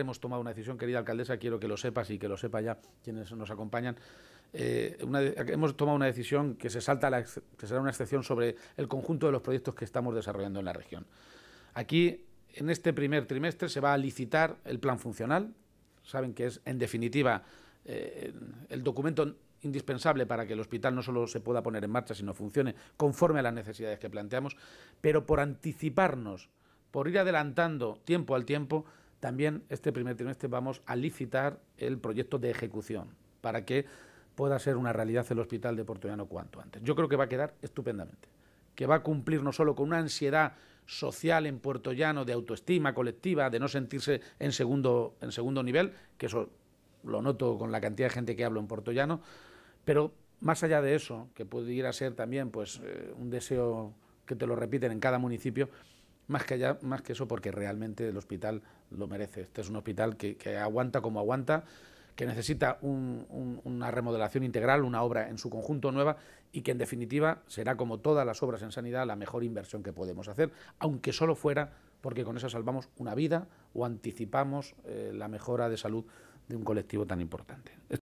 Hemos tomado una decisión, querida alcaldesa, quiero que lo sepas y que lo sepa ya quienes nos acompañan. Eh, hemos tomado una decisión que se salta, que será una excepción sobre el conjunto de los proyectos que estamos desarrollando en la región. Aquí, en este primer trimestre, se va a licitar el plan funcional. Saben que es, en definitiva, eh, el documento indispensable para que el hospital no solo se pueda poner en marcha, sino funcione conforme a las necesidades que planteamos. Pero por anticiparnos, por ir adelantando tiempo al tiempo, también este primer trimestre vamos a licitar el proyecto de ejecución para que pueda ser una realidad el hospital de Portollano cuanto antes. Yo creo que va a quedar estupendamente, que va a cumplir no solo con una ansiedad social en Puertollano de autoestima colectiva, de no sentirse en segundo, en segundo nivel, que eso lo noto con la cantidad de gente que hablo en Portollano, pero más allá de eso, que puede ir a ser también pues, eh, un deseo que te lo repiten en cada municipio, más que, más que eso porque realmente el hospital lo merece. Este es un hospital que, aguanta como aguanta, que necesita una remodelación integral, una obra en su conjunto nueva y que en definitiva será como todas las obras en sanidad la mejor inversión que podemos hacer, aunque solo fuera porque con eso salvamos una vida o anticipamos eh, la mejora de salud de un colectivo tan importante.